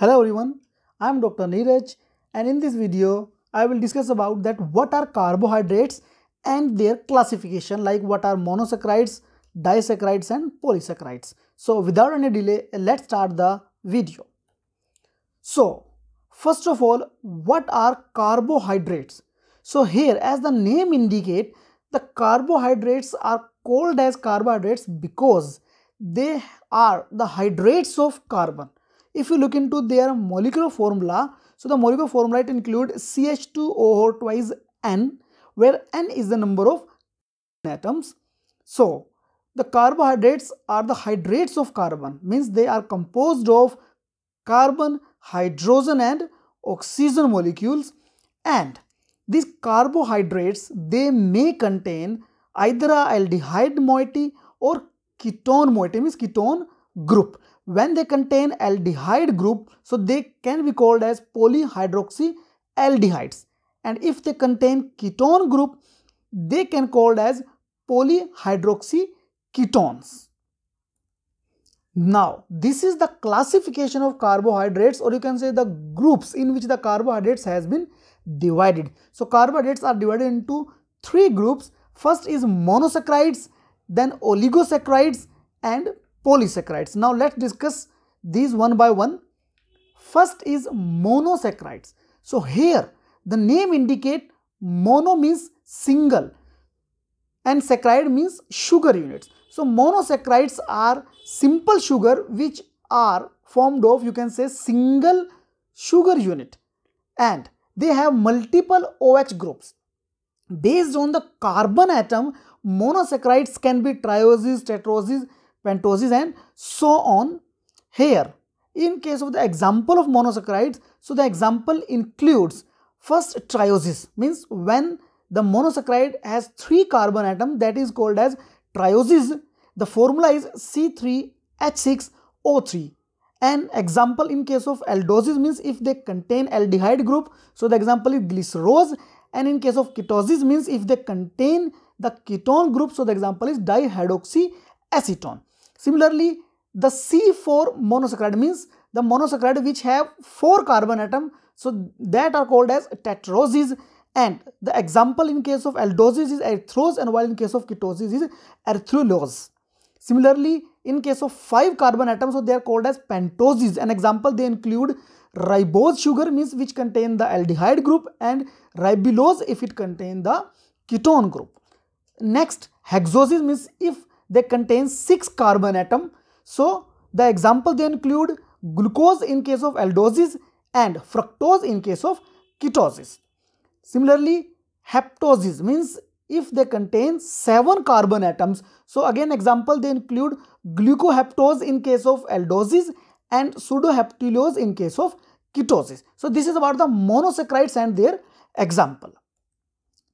Hello everyone, I am Dr. Neeraj and in this video I will discuss about that what are carbohydrates and their classification like what are monosaccharides, disaccharides and polysaccharides. So without any delay, let's start the video. So first of all, what are carbohydrates? So here as the name indicate, the carbohydrates are called as carbohydrates because they are the hydrates of carbon. If you look into their molecular formula, so the molecular formula it include CH2OH twice N, where N is the number of atoms. So the carbohydrates are the hydrates of carbon, means they are composed of carbon, hydrogen and oxygen molecules and these carbohydrates they may contain either a aldehyde moiety or ketone moiety means ketone group when they contain aldehyde group so they can be called as polyhydroxyaldehydes and if they contain ketone group they can called as polyhydroxyketones now this is the classification of carbohydrates or you can say the groups in which the carbohydrates has been divided so carbohydrates are divided into three groups first is monosaccharides then oligosaccharides and polysaccharides. Now let's discuss these one by one. First is monosaccharides. So here the name indicate mono means single and saccharide means sugar units. So monosaccharides are simple sugar which are formed of you can say single sugar unit and they have multiple OH groups. Based on the carbon atom, monosaccharides can be trioses, tetroses, pentoses and so on here. In case of the example of monosaccharides, so the example includes first triosis means when the monosaccharide has three carbon atom that is called as triosis. The formula is C3H6O3. An example in case of aldoses means if they contain aldehyde group, so the example is glycerose and in case of ketosis means if they contain the ketone group, so the example is dihydroxyacetone. Similarly, the C4 monosaccharide means the monosaccharide which have 4 carbon atom. So that are called as tetroses and the example in case of aldoses is erythrose and while in case of ketosis is erythrulose. Similarly, in case of 5 carbon atoms, so they are called as pentoses. An example they include ribose sugar means which contain the aldehyde group and ribulose if it contain the ketone group. Next, hexoses means if they contain 6 carbon atom. So the example they include glucose in case of aldoses and fructose in case of ketosis. Similarly, heptoses means if they contain 7 carbon atoms. So again example they include glucoheptose in case of aldoses and pseudoheptulose in case of ketosis. So this is about the monosaccharides and their example.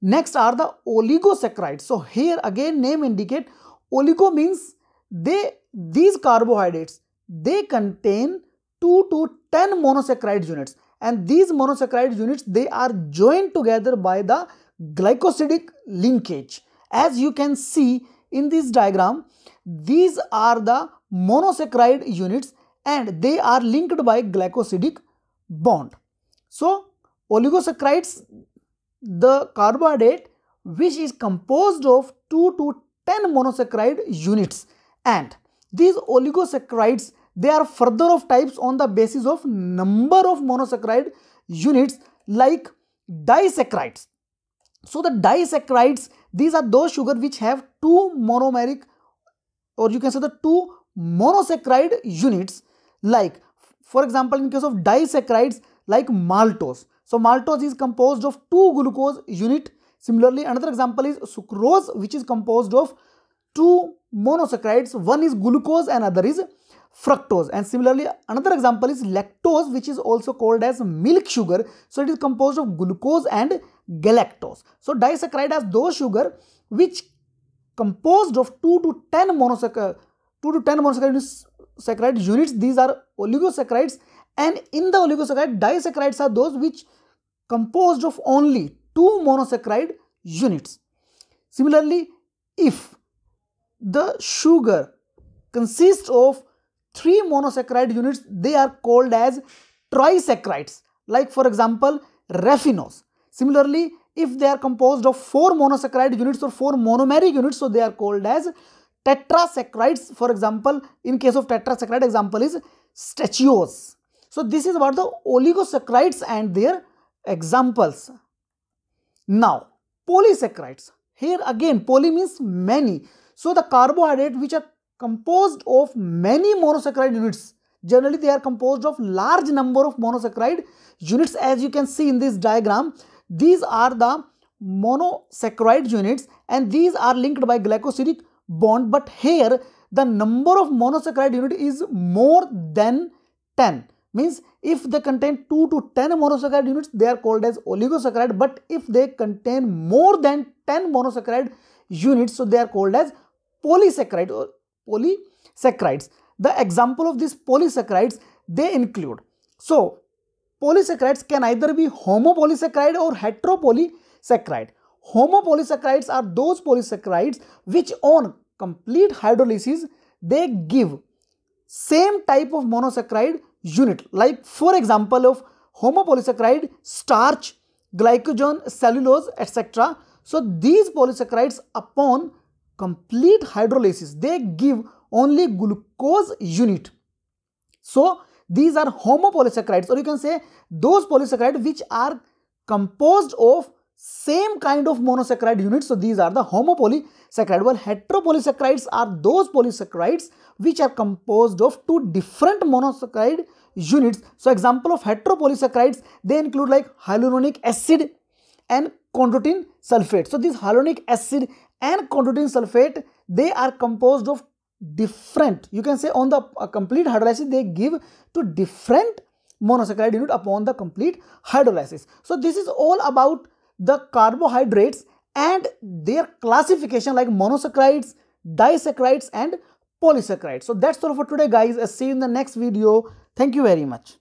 Next are the oligosaccharides. So here again name indicate Oligo means they these carbohydrates they contain 2 to 10 monosaccharide units and these monosaccharide units they are joined together by the glycosidic linkage. As you can see in this diagram, these are the monosaccharide units and they are linked by glycosidic bond. So, oligosaccharides, the carbohydrate which is composed of 2 to 10 monosaccharide units and these oligosaccharides they are further of types on the basis of number of monosaccharide units like disaccharides. So the disaccharides these are those sugar which have two monomeric or you can say the two monosaccharide units like for example in case of disaccharides like maltose. So maltose is composed of two glucose unit Similarly, another example is sucrose which is composed of two monosaccharides. One is glucose and other is fructose. And similarly, another example is lactose which is also called as milk sugar. So, it is composed of glucose and galactose. So, disaccharide has those sugar which composed of 2 to 10 monosaccharides. 2 to 10 monosaccharide units these are oligosaccharides and in the oligosaccharide disaccharides are those which composed of only two monosaccharide units. Similarly, if the sugar consists of three monosaccharide units, they are called as trisaccharides, like for example, raffinose. Similarly, if they are composed of four monosaccharide units or four monomeric units, so they are called as tetrasaccharides. For example, in case of tetrasaccharide, example is stachyose. So, this is about the oligosaccharides and their examples. Now, polysaccharides. Here again, poly means many. So, the carbohydrate which are composed of many monosaccharide units. Generally, they are composed of large number of monosaccharide units as you can see in this diagram. These are the monosaccharide units and these are linked by glycosidic bond. But here, the number of monosaccharide unit is more than 10 means if they contain 2 to 10 monosaccharide units they are called as oligosaccharide but if they contain more than 10 monosaccharide units so they are called as polysaccharide or polysaccharides the example of these polysaccharides they include so polysaccharides can either be homopolysaccharide or heteropolysaccharide homopolysaccharides are those polysaccharides which on complete hydrolysis they give same type of monosaccharide unit. Like for example of homopolysaccharide, starch, glycogen, cellulose, etc. So these polysaccharides upon complete hydrolysis, they give only glucose unit. So these are homopolysaccharides or you can say those polysaccharides which are composed of same kind of monosaccharide units. So these are the homopolysaccharide. Well, heteropolysaccharides are those polysaccharides which are composed of two different monosaccharide units. So example of heteropolysaccharides, they include like hyaluronic acid and chondroitin sulfate. So these hyaluronic acid and chondroitin sulfate, they are composed of different, you can say on the uh, complete hydrolysis, they give to different monosaccharide unit upon the complete hydrolysis. So this is all about the carbohydrates and their classification like monosaccharides, disaccharides and polysaccharides. So that's all for today guys. I'll see you in the next video. Thank you very much.